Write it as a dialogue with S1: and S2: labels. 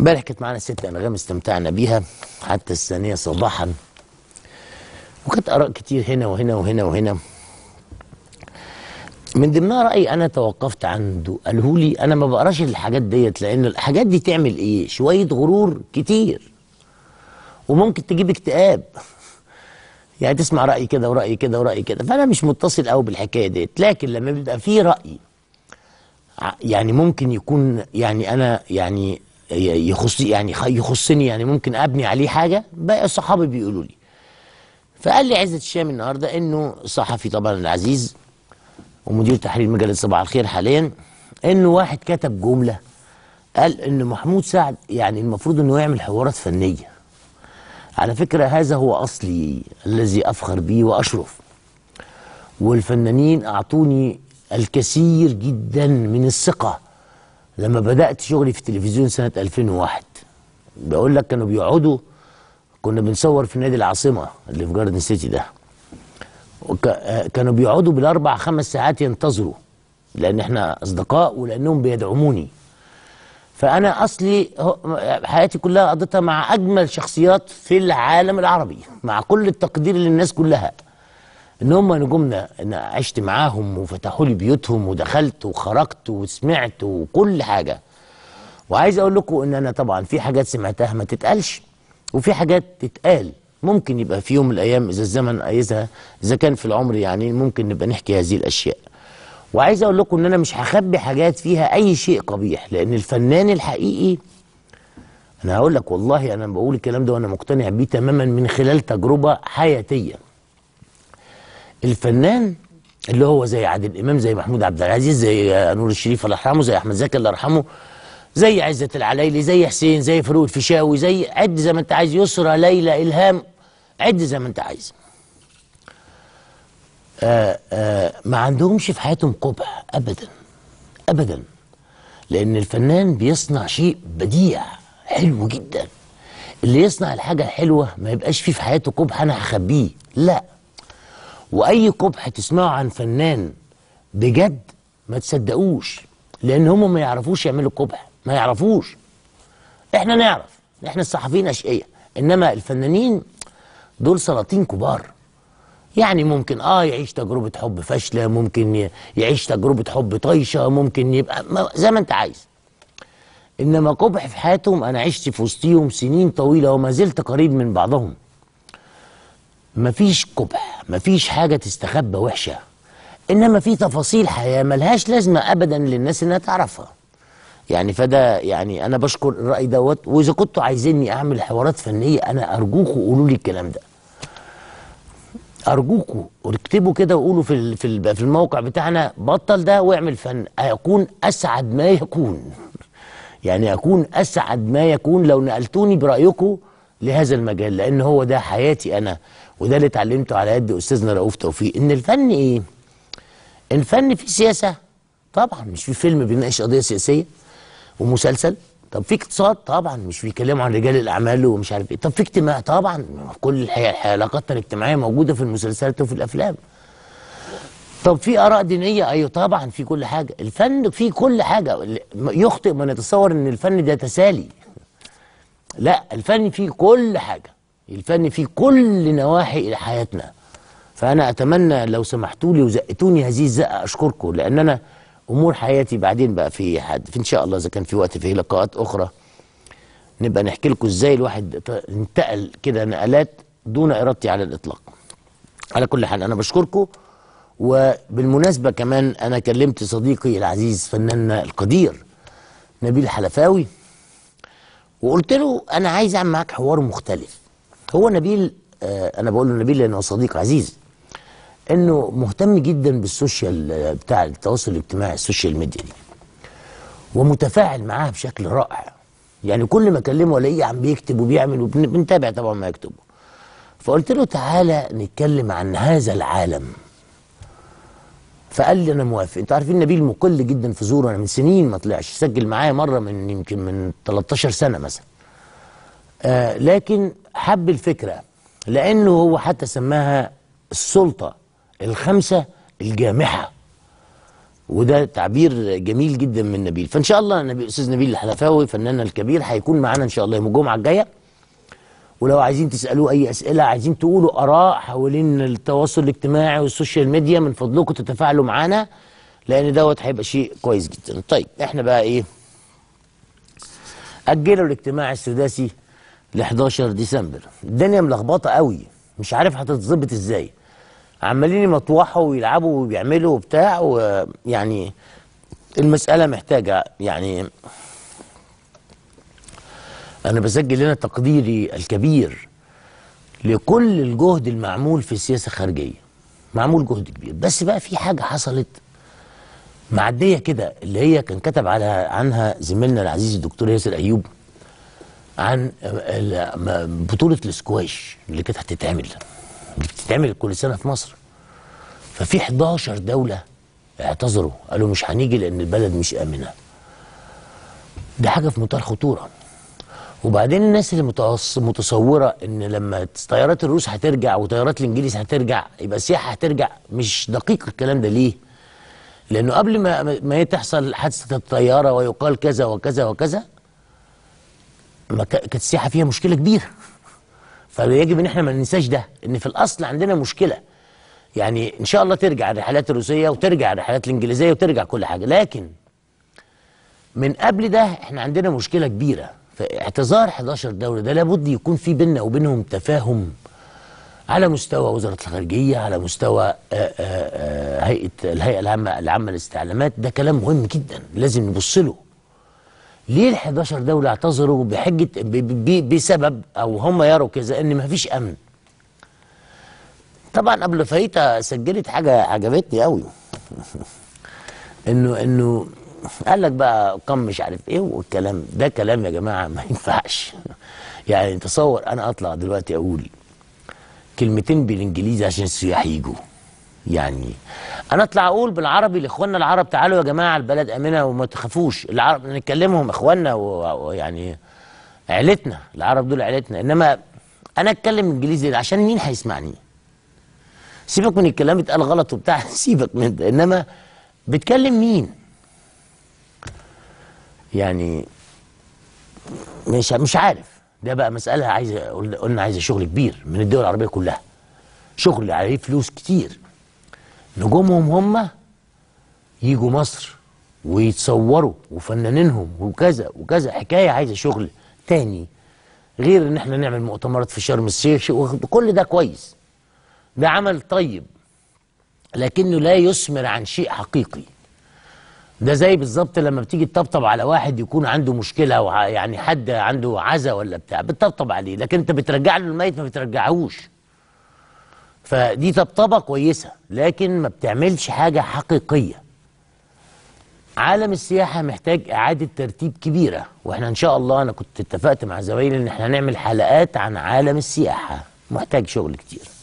S1: امبارح كانت معانا ست انغام استمتعنا بيها حتى الثانيه صباحا وكانت اراء كتير هنا وهنا وهنا وهنا من ضمنها راي انا توقفت عنده قاله لي انا ما بقراش الحاجات ديت لان الحاجات دي تعمل ايه شويه غرور كتير وممكن تجيب اكتئاب يعني تسمع راي كده وراي كده وراي كده فانا مش متصل قوي بالحكايه ديت لكن لما بيبقى في راي يعني ممكن يكون يعني انا يعني يخص يعني يخصني يعني ممكن ابني عليه حاجه بقى صحابي بيقولوا لي فقال لي عزه الشام النهارده انه صحفي طبعا العزيز ومدير تحرير مجله صباح الخير حاليا انه واحد كتب جمله قال ان محمود سعد يعني المفروض انه يعمل حوارات فنيه على فكره هذا هو اصلي الذي افخر به واشرف والفنانين اعطوني الكثير جدا من الثقه لما بدأت شغلي في التلفزيون سنة 2001 بقول لك كانوا بيقعدوا كنا بنصور في نادي العاصمة اللي في جاردن سيتي ده كانوا بيقعدوا بالأربع خمس ساعات ينتظروا لأن احنا أصدقاء ولأنهم بيدعموني فأنا أصلي حياتي كلها قضيتها مع أجمل شخصيات في العالم العربي مع كل التقدير للناس كلها ان هم نجومنا انا عشت معاهم وفتحوا لي بيوتهم ودخلت وخرجت وسمعت وكل حاجه وعايز اقول لكم ان انا طبعا في حاجات سمعتها ما تتقالش وفي حاجات تتقال ممكن يبقى في يوم من الايام اذا الزمن ايزها اذا كان في العمر يعني ممكن نبقى نحكي هذه الاشياء وعايز اقول لكم ان انا مش هخبي حاجات فيها اي شيء قبيح لان الفنان الحقيقي انا هقول لك والله انا بقول الكلام ده وانا مقتنع بيه تماما من خلال تجربه حياتيه الفنان اللي هو زي عادل امام زي محمود عبد العزيز زي نور الشريف الله يرحمه زي احمد زكي الله يرحمه زي عزه العلايلي زي حسين زي فاروق الفيشاوي زي عد زي ما انت عايز يسرى ليلى الهام عد زي ما انت عايز آآ آه، آآ آه، ما عندهمش في حياتهم قبح ابدا ابدا لان الفنان بيصنع شيء بديع حلو جدا اللي يصنع الحاجه الحلوه ما يبقاش فيه في حياته قبح انا هخبيه لا واي قبح تسمعه عن فنان بجد ما تصدقوش لان هم ما يعرفوش يعملوا قبح ما يعرفوش احنا نعرف احنا الصحفيين اشقياء انما الفنانين دول سلاطين كبار يعني ممكن اه يعيش تجربه حب فاشله ممكن يعيش تجربه حب طايشه ممكن يبقى زي ما انت عايز انما قبح في حياتهم انا عشت في وسطيهم سنين طويله وما زلت قريب من بعضهم مفيش قبح مفيش حاجة تستخبى وحشة إنما في تفاصيل حياة ملهاش لازمة أبدا للناس إنها تعرفها يعني فده يعني أنا بشكر الرأي دوت وإذا كنتوا عايزيني أعمل حوارات فنية أنا أرجوكوا قولوا لي الكلام ده أرجوكوا اكتبوا كده وقولوا في في الموقع بتاعنا بطل ده واعمل فن أكون أسعد ما يكون يعني أكون أسعد ما يكون لو نقلتوني برأيكم لهذا المجال لأن هو ده حياتي أنا وده اللي اتعلمته على يد استاذنا رؤوف توفيق ان الفن ايه؟ الفن فيه سياسه طبعا مش في فيلم بيناقش قضيه سياسيه ومسلسل طب في اقتصاد طبعا مش بيتكلموا عن رجال الاعمال ومش عارف ايه طب في اجتماع طبعا كل الحقيقه العلاقات الاجتماعيه موجوده في المسلسلات وفي الافلام طب في اراء دينيه ايوه طبعا في كل حاجه الفن في كل حاجه يخطئ من يتصور ان الفن ده تسالي لا الفن فيه كل حاجه الفن في كل نواحي حياتنا فأنا أتمنى لو سمحتوا لي وزقتوني هذه الزقة أشكركم لأن أنا أمور حياتي بعدين بقى في حد في إن شاء الله إذا كان في وقت في لقاءات أخرى نبقى نحكي لكم إزاي الواحد انتقل كده نقلات دون إرادتي على الإطلاق على كل حال أنا بشكركم وبالمناسبة كمان أنا كلمت صديقي العزيز فناننا القدير نبيل حلفاوي وقلت له أنا عايز أعمل معاك حوار مختلف هو نبيل آه، انا بقول له نبيل لانه صديق عزيز انه مهتم جدا بالسوشيال آه، بتاع التواصل الاجتماعي السوشيال ميديا دي ومتفاعل معاها بشكل رائع يعني كل ما اكلمه الاقيه عم بيكتب وبيعمل وبنتابع طبعا ما يكتبه فقلت له تعالى نتكلم عن هذا العالم فقال لي انا موافق انتوا عارفين نبيل مقل جدا في زوره انا من سنين ما طلعش سجل معايا مره من يمكن من 13 سنه مثلا آه لكن حب الفكرة لأنه هو حتى سماها السلطة الخمسة الجامحة وده تعبير جميل جدا من نبيل فان شاء الله نبي استاذ نبيل الحلفاوي فناننا الكبير هيكون معانا ان شاء الله يوم الجمعه الجايه ولو عايزين تسالوه اي اسئله عايزين تقولوا اراء حوالين التواصل الاجتماعي والسوشيال ميديا من فضلكم تتفاعلوا معانا لان دوت هيبقى شيء كويس جدا طيب احنا بقى ايه اجلوا الاجتماع السداسي ل 11 ديسمبر الدنيا ملخبطه قوي مش عارف هتتظبط ازاي عمالين يمطوحوا ويلعبوا وبيعملوا وبتاع ويعني المساله محتاجه يعني انا بسجل هنا تقديري الكبير لكل الجهد المعمول في السياسه الخارجيه معمول جهد كبير بس بقى في حاجه حصلت معديه كده اللي هي كان كتب على عنها زميلنا العزيز الدكتور ياسر ايوب عن بطوله الاسكواش اللي كانت هتتعمل اللي بتتعمل كل سنه في مصر ففي 11 دوله اعتذروا قالوا مش هنيجي لان البلد مش امنه دي حاجه في منتهى الخطوره وبعدين الناس اللي متصوره ان لما طيارات الروس هترجع وطيارات الانجليز هترجع يبقى السياحه هترجع مش دقيق الكلام ده ليه؟ لانه قبل ما ما تحصل حادثه الطياره ويقال كذا وكذا وكذا كانت السياحه فيها مشكله كبيره فيجب ان احنا ما ننساش ده ان في الاصل عندنا مشكله يعني ان شاء الله ترجع الرحلات الروسيه وترجع الرحلات الانجليزيه وترجع كل حاجه لكن من قبل ده احنا عندنا مشكله كبيره في اعتذار 11 دوله ده لابد يكون في بيننا وبينهم تفاهم على مستوى وزاره الخارجيه على مستوى آه، آه، آه، هيئه الهيئه العامه العامه للاستعلامات ده كلام مهم جدا لازم نبص له ليه ال 11 دوله اعتذروا بحجه بسبب او هم يروا كذا ان ما فيش امن طبعا قبل فايته سجلت حاجه عجبتني قوي انه انه قال لك بقى قام مش عارف ايه والكلام ده كلام يا جماعه ما ينفعش يعني تصور انا اطلع دلوقتي اقول كلمتين بالانجليزي عشان السياح يجوا يعني انا اطلع اقول بالعربي لاخواننا العرب تعالوا يا جماعه البلد امنه وما تخافوش العرب نتكلمهم اخواننا ويعني عيلتنا العرب دول عيلتنا انما انا اتكلم انجليزي عشان مين هيسمعني سيبك من الكلام اتقال غلط وبتاع سيبك من ده انما بتكلم مين يعني مش مش عارف ده بقى مساله عايزه قلنا عايزه شغل كبير من الدول العربيه كلها شغل عليه فلوس كتير نجومهم هم يجوا مصر ويتصوروا وفنانينهم وكذا وكذا حكايه عايزه شغل تاني غير ان احنا نعمل مؤتمرات في شرم الشيخ وكل ده كويس ده عمل طيب لكنه لا يثمر عن شيء حقيقي ده زي بالظبط لما بتيجي تطبطب على واحد يكون عنده مشكله يعني حد عنده عزا ولا بتاع بتطبطب عليه لكن انت بترجع له الميت ما بترجعهوش فدي طبطبة كويسة لكن ما بتعملش حاجة حقيقية عالم السياحة محتاج إعادة ترتيب كبيرة وإحنا إن شاء الله أنا كنت اتفقت مع زمايلي إن إحنا هنعمل حلقات عن عالم السياحة محتاج شغل كتير